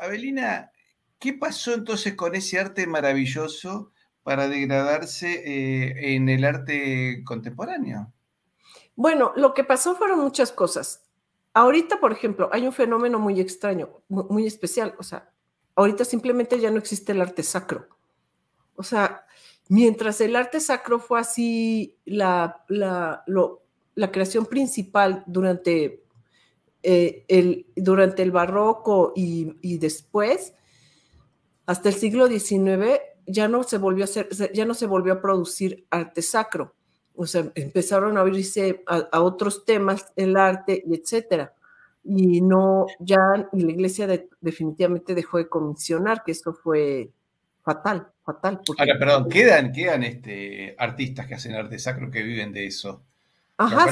Avelina, ¿qué pasó entonces con ese arte maravilloso para degradarse eh, en el arte contemporáneo? Bueno, lo que pasó fueron muchas cosas. Ahorita, por ejemplo, hay un fenómeno muy extraño, muy, especial. O sea, ahorita simplemente ya no existe el arte sacro. O sea, mientras el arte sacro fue así la, la, la creación principal durante eh, el, durante el barroco y, y, después, hasta el siglo XIX, ya no se volvió a hacer, ya no se volvió a producir arte sacro. O sea, empezaron a abrirse a, otros temas, el arte, etcétera y no, ya, y la iglesia definitivamente dejó de comisionar, que eso fue fatal, fatal. perdón, quedan, quedan este, artistas que hacen arte sacro que viven de eso. Ajá,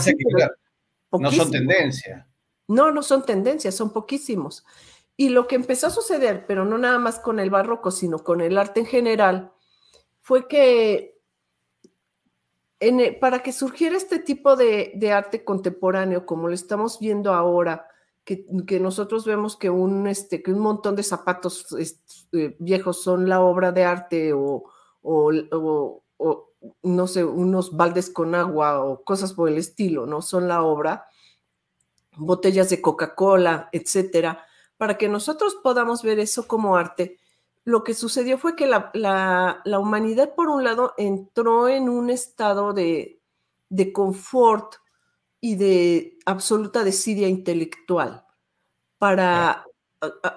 no son tendencia. No, no son tendencias, son poquísimos. Y lo que empezó a suceder, pero no nada más con el barroco, sino con el arte en general, fue que e, para que surgiera este tipo de, arte contemporáneo, como lo estamos viendo ahora, que, nosotros vemos que un, este, que un montón de zapatos eh, viejos son la obra de arte o, o, no sé, unos baldes con agua o cosas por el estilo, ¿no? Son la obra botellas de Coca-Cola, etcétera, para que nosotros podamos ver eso como arte, lo que sucedió fue que la, humanidad, por un lado, entró en un estado de, de confort y de absoluta desidia intelectual para,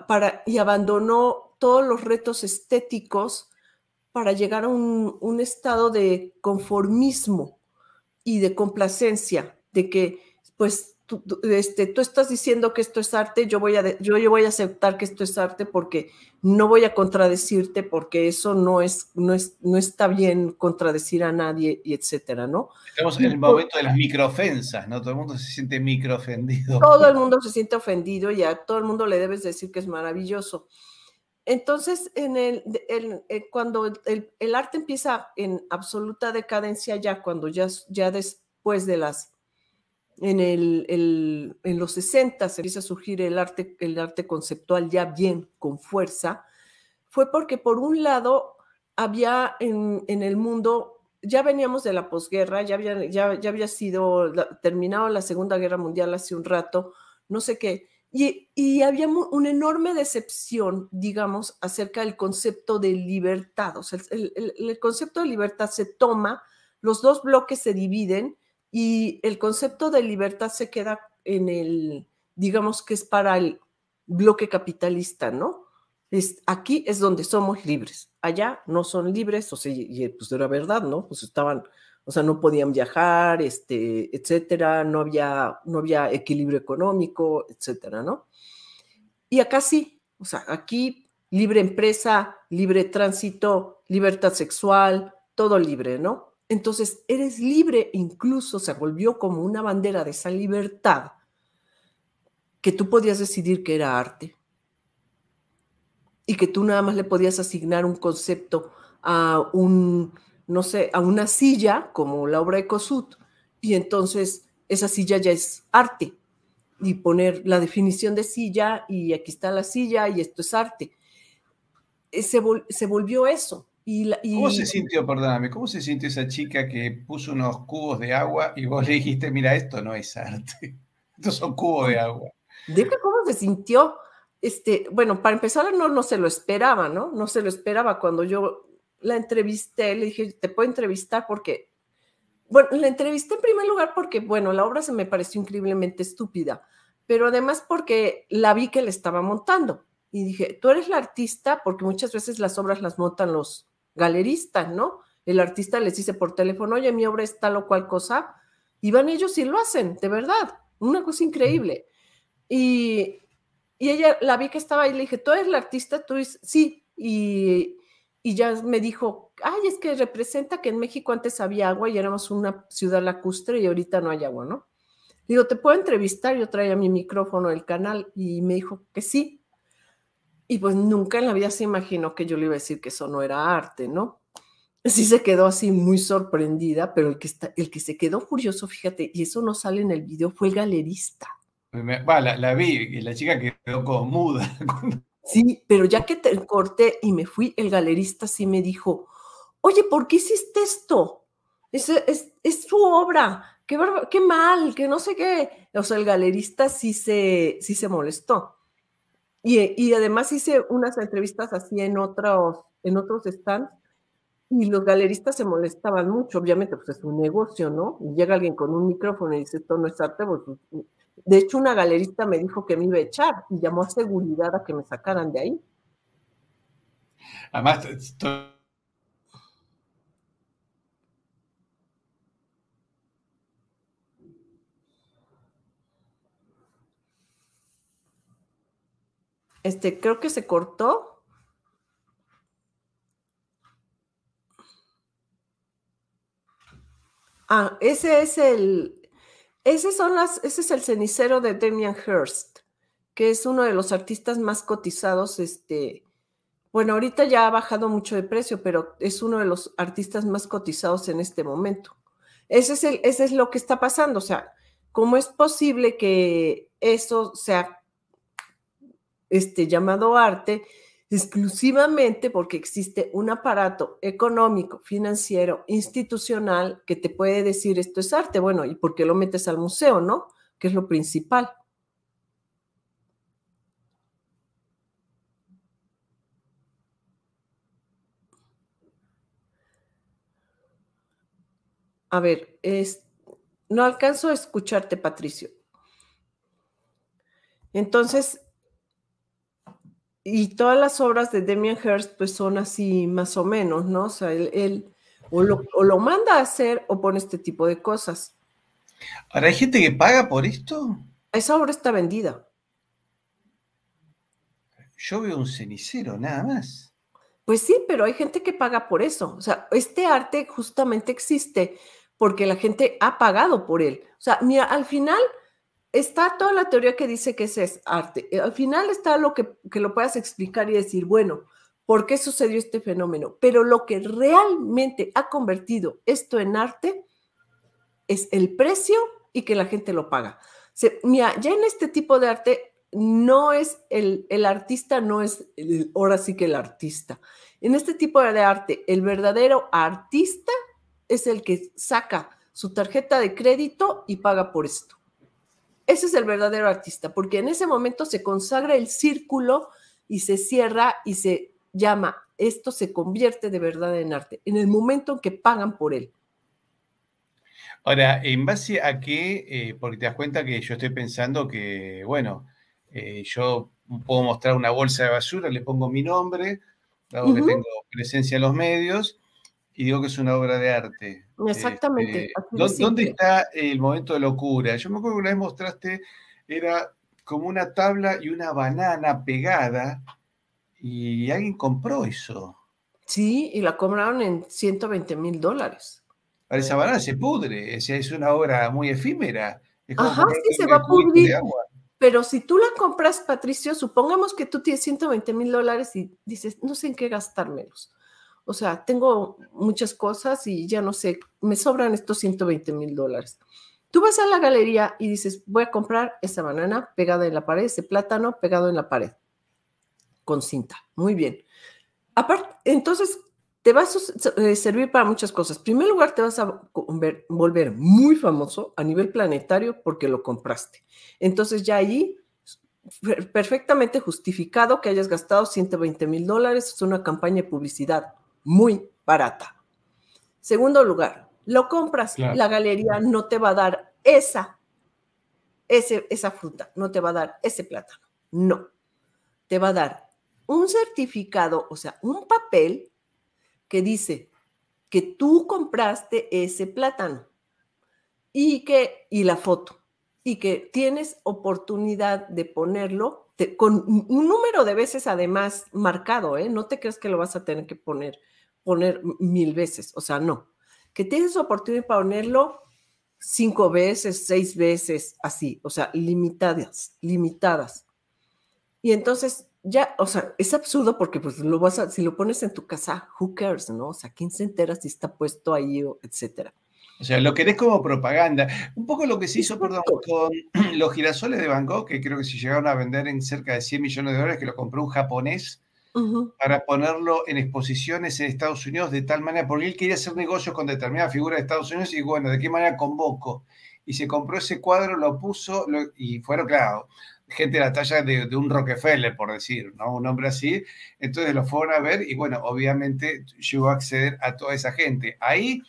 para, y abandonó todos los retos estéticos para llegar a un, un estado de conformismo y de complacencia, de que pues tú, este, tú estás diciendo que esto es arte, yo voy, a, yo, yo voy a aceptar que esto es arte porque no voy a contradecirte porque eso no, es, no, es, no está bien contradecir a nadie y etcétera, ¿no? Estamos en el momento de las microofensas, ¿no? Todo el mundo se siente microofendido. Todo el mundo se siente ofendido y a todo el mundo le debes decir que es maravilloso. Entonces, en el, eh, cuando el, arte empieza en absoluta decadencia ya, cuando ya, ya después de las en, los 60 se empieza a surgir el arte, el arte conceptual ya bien con fuerza, fue porque por un lado había en, el mundo, ya veníamos de la posguerra, ya había, sido terminado la Segunda Guerra Mundial hace un rato, no sé qué, y, había una enorme decepción, digamos, acerca del concepto de libertad. O sea, el concepto de libertad se toma, los dos bloques se dividen y el concepto de libertad se queda en el, digamos que es para el bloque capitalista, ¿no? Es, aquí es donde somos libres, allá no son libres, o sea, y, pues era verdad, ¿no? Pues estaban, o sea, no podían viajar, este, etcétera, no había, no había equilibrio económico, etcétera, ¿no? Y acá sí, o sea, aquí libre empresa, libre tránsito, libertad sexual, todo libre, ¿no? Entonces, eres libre, incluso se volvió como una bandera de esa libertad que tú podías decidir que era arte y que tú nada más le podías asignar un concepto a un, no sé, a una silla como la obra de Kosut y entonces esa silla ya es arte y poner la definición de silla y aquí está la silla y esto es arte. Eh, se volvió eso, ¿Cómo se sintió, perdóname, cómo se sintió esa chica que puso unos cubos de agua y vos le dijiste, mira, esto no es arte, estos son cubos de agua? Dime cómo se sintió. Este, bueno, para empezar, no, no se lo esperaba, ¿no? No se lo esperaba cuando yo la entrevisté, le dije, te puedo entrevistar porque, bueno, la entrevisté en primer lugar porque, bueno, la obra se me pareció increíblemente estúpida, pero además porque la vi que la estaba montando. Y dije, tú eres la artista porque muchas veces las obras las montan los, galerista, ¿no? El artista les dice por teléfono, oye, mi obra es tal o cual cosa, y van ellos y lo hacen, de verdad, una cosa increíble. Y, ella la vi que estaba ahí, le dije, ¿tú eres la artista? Tú dices, sí, y, y ya me dijo, ay, es que representa que en México antes había agua y éramos una ciudad lacustre y ahorita no hay agua, ¿no? Digo, ¿te puedo entrevistar? Yo traía mi micrófono del canal y me dijo que sí. Y pues nunca en la vida se imaginó que yo le iba a decir que eso no era arte, ¿no? Sí se quedó así muy sorprendida, pero el que, está, el que se quedó furioso, fíjate, y eso no sale en el video, fue el galerista. Pues la, vi y la chica quedó como muda. Sí, pero ya que te corté y me fui, el galerista sí me dijo, oye, ¿por qué hiciste esto? Es, es, es su obra, qué, qué mal, que no sé qué. O sea, el galerista sí se, sí se molestó. Y, además hice unas entrevistas así en otros, en otros stands y los galeristas se molestaban mucho, obviamente, pues es un negocio, ¿no? Y llega alguien con un micrófono y dice, esto no es arte, pues, pues, de hecho una galerista me dijo que me iba a echar y llamó a seguridad a que me sacaran de ahí. Además, Este, creo que se cortó. Ah, ese es el, ese son las, ese es el cenicero de Damien Hirst, que es uno de los artistas más cotizados, este, bueno, ahorita ya ha bajado mucho de precio, pero es uno de los artistas más cotizados en este momento. Ese es, el, ese es lo que está pasando, o sea, ¿cómo es posible que eso sea este llamado arte exclusivamente porque existe un aparato económico, financiero, institucional que te puede decir esto es arte. Bueno, ¿y por qué lo metes al museo, no? Que es lo principal. A ver, no alcanzo a escucharte, Patricio. Entonces, y todas las obras de Damien Hirst pues son así más o menos, ¿no? O sea, él, o, lo, o, lo, manda a hacer o pone este tipo de cosas. Ahora hay gente que paga por esto. Esa obra está vendida. Yo veo un cenicero, nada más. Pues sí, pero hay gente que paga por eso. O sea, este arte justamente existe porque la gente ha pagado por él. O sea, mira, al final está toda la teoría que dice que ese es arte. Eh, al final está lo que, lo puedas explicar y decir, bueno, ¿por qué sucedió este fenómeno? Pero lo que realmente ha convertido esto en arte es el precio y que la gente lo paga. mira, ya en este tipo de arte no es el, el artista, no es ahora sí que el artista. En este tipo de arte, el verdadero artista es el que saca su tarjeta de crédito y paga por esto. Ese es el verdadero artista, porque en ese momento se consagra el círculo y se cierra y se llama, esto se convierte de verdad en arte, en el momento en que pagan por él. Ahora, ¿en base a qué? Eh, porque te das cuenta que yo estoy pensando que, bueno, eh, yo puedo mostrar una bolsa de basura, le pongo mi nombre, dado tengo presencia en los medios, y digo que es una obra de arte. Exactamente. Este, ¿Dónde está el momento de locura? Yo me acuerdo que una vez mostraste, era como una tabla y una banana pegada y alguien compró eso. Sí, y la compraron en 120 mil dólares. esa banana se pudre, es, es una obra muy efímera. Ajá, sí, se va a pudrir. Pero si tú la compras, Patricio, supongamos que tú tienes 120 mil dólares y dices, no sé en qué gastármelos. O sea, tengo muchas cosas y ya no sé, me sobran estos 120 mil dólares. Tú vas a la galería y dices, voy a comprar esa banana pegada en la pared, ese plátano pegado en la pared, con cinta. Muy bien. Aparte, entonces te vas a eh, servir para muchas cosas. En primer lugar, te vas a volver muy famoso a nivel planetario porque lo compraste. Entonces ya allí perfectamente justificado que hayas gastado 120 mil dólares, es una campaña de publicidad muy barata. Segundo lugar, lo compras, la galería no te va a dar esa, ese, esa fruta, no te va a dar ese plátano, no. Te va a dar un certificado, o sea, un papel que dice que tú compraste ese plátano y que y la foto y que tienes oportunidad de ponerlo con un número de veces además marcado, ¿eh? No te creas que lo vas a tener que poner poner mil veces, o sea, no. Que tienes oportunidad para ponerlo cinco veces, seis veces, así, o sea, limitadas, limitadas. Y entonces ya, o sea, es absurdo porque pues lo vas a, si lo pones en tu casa, who cares, ¿no? O sea, ¿quién se entera si está puesto ahí, etcétera? O sea, lo querés como propaganda. Un poco lo que se hizo, perdón, con los girasoles de Bangkok, que creo que se llegaron a vender en cerca de 100 millones de dólares, que lo compró un japonés para ponerlo en exposiciones en Estados Unidos de tal manera, porque él quería hacer negocios con determinada figura de Estados Unidos y bueno, ¿de qué manera convoco? Y se compró ese cuadro, lo puso y fueron, claro, gente de la talla de, un Rockefeller, por decir, ¿no? Un hombre así. Entonces lo fueron a ver y bueno, obviamente llegó a acceder a toda esa gente. Ahí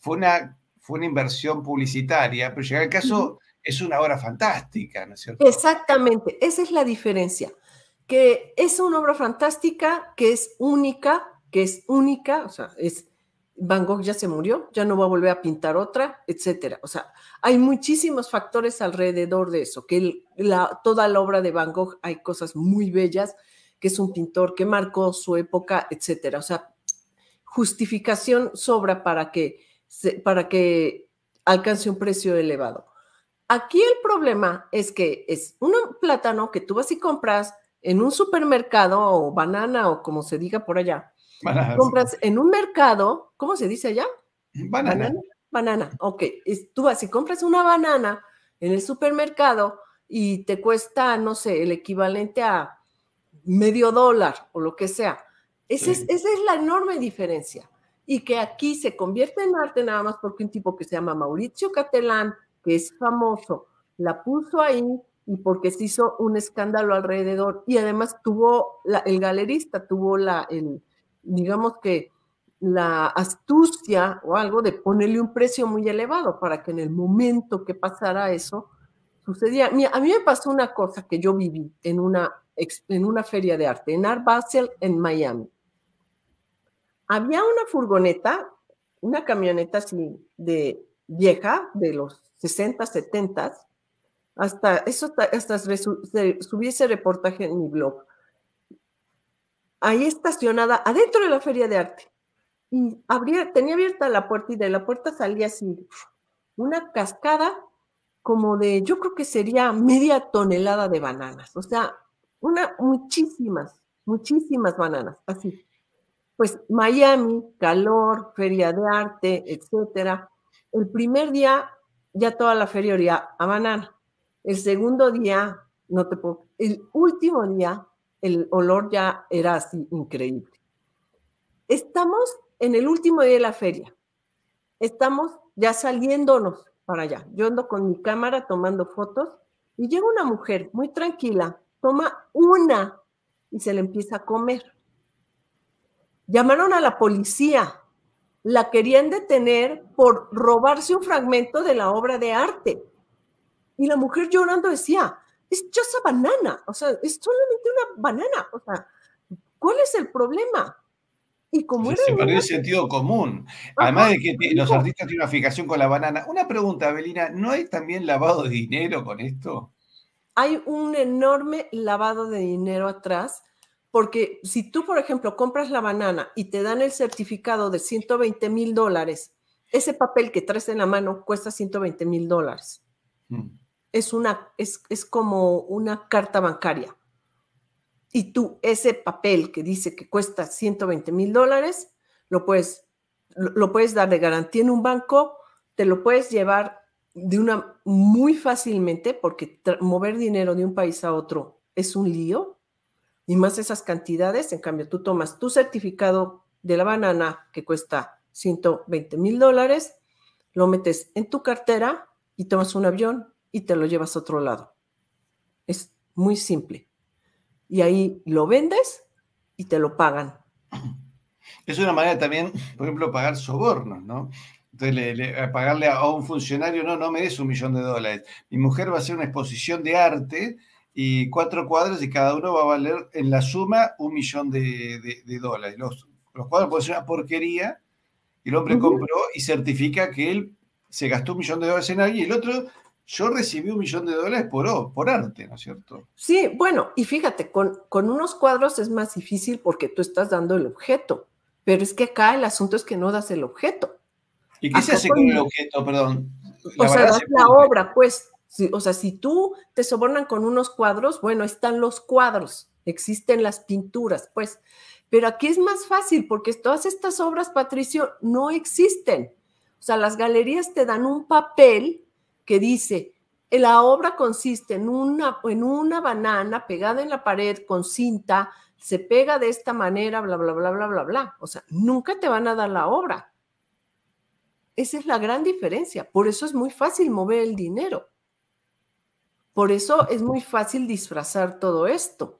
fue una, fue una inversión publicitaria, pero llega el caso, es una obra fantástica, ¿no es cierto? Exactamente, esa es la diferencia que es una obra fantástica, que es única, que es única, o sea, es Van Gogh ya se murió, ya no va a volver a pintar otra, etcétera. O sea, hay muchísimos factores alrededor de eso, que la, toda la obra de Van Gogh hay cosas muy bellas, que es un pintor que marcó su época, etcétera. O sea, justificación sobra para que, para que alcance un precio elevado. Aquí el problema es que es un plátano que tú vas y compras, en un supermercado o banana o como se diga por allá. Compras en un mercado, ¿cómo se dice allá? Banana. Banana, ok. tú vas y compras una banana en el supermercado y te cuesta, no sé, el equivalente a medio dólar o lo que sea. esa es la enorme diferencia. Y que aquí se convierte en arte nada más porque un tipo que se llama Mauricio Catalán, que es famoso, la puso ahí y porque se hizo un escándalo alrededor. Y además tuvo, el galerista tuvo la, digamos que la astucia o algo de ponerle un precio muy elevado para que en el momento que pasara eso sucediera. a mí me pasó una cosa que yo viví en una, en una feria de arte, en Art Basel, en Miami. Había una furgoneta, una camioneta así de vieja, de los 60, 70, hasta eso, subí ese reportaje en mi blog. Ahí estacionada, adentro de la feria de arte. Y tenía abierta la puerta y de la puerta salía así una cascada como de, yo creo que sería media tonelada de bananas. O sea, una, muchísimas, muchísimas bananas, así. Pues Miami, calor, feria de arte, etcétera. El primer día ya toda la feria a banana. El segundo día, no te puedo, el último día, el olor ya era así increíble. Estamos en el último día de la feria. Estamos ya saliéndonos para allá. Yo ando con mi cámara tomando fotos y llega una mujer muy tranquila, toma una y se le empieza a comer. Llamaron a la policía, la querían detener por robarse un fragmento de la obra de arte. Y la mujer llorando decía, es just esa banana, o sea, es solamente una banana, o sea, ¿cuál es el problema? Y como se, perdió el sentido común. Además de que los artistas tienen una fijación con la banana. Una pregunta, Belina, ¿no hay también lavado de dinero con esto? Hay un enorme lavado de dinero atrás, porque si tú, por ejemplo, compras la banana y te dan el certificado de 120 mil dólares, ese papel que traes en la mano cuesta 120 mil dólares. Mm es, una, es, como una carta bancaria. Y tú ese papel que dice que cuesta 120 mil dólares, lo puedes, lo, puedes dar de garantía en un banco, te lo puedes llevar de una muy fácilmente porque mover dinero de un país a otro es un lío y más esas cantidades. En cambio, tú tomas tu certificado de la banana que cuesta 120 mil dólares, lo metes en tu cartera y tomas un avión y te lo llevas a otro lado. Es muy simple. Y ahí lo vendes y te lo pagan. Es una manera también, por ejemplo, pagar sobornos, ¿no? Entonces, pagarle a, un funcionario, no, no des un millón de dólares. Mi mujer va a hacer una exposición de arte y cuatro cuadros y cada uno va a valer en la suma un millón de, dólares. Los, los cuadros pueden ser una porquería, y el hombre compró y certifica que él se gastó un millón de dólares en alguien y el otro yo recibí un millón de dólares por, oh, por arte, ¿no es cierto? Sí, bueno, y fíjate, con, con unos cuadros es más difícil porque tú estás dando el objeto, pero es que acá el asunto es que no das el objeto. ¿Y qué se hace con el objeto, perdón? o sea, das la obra, pues. o sea, si tú te sobornan con unos cuadros, bueno, están los cuadros, existen las pinturas, pues. Pero aquí es más fácil porque todas estas obras, Patricio, no existen. O sea, las galerías te dan un papel que dice, la obra consiste en una, en una banana pegada en la pared con cinta, se pega de esta manera, bla, bla, bla, bla, bla, bla. O sea, nunca te van a dar la obra. Esa es la gran diferencia. Por eso es muy fácil mover el dinero. Por eso es muy fácil disfrazar todo esto.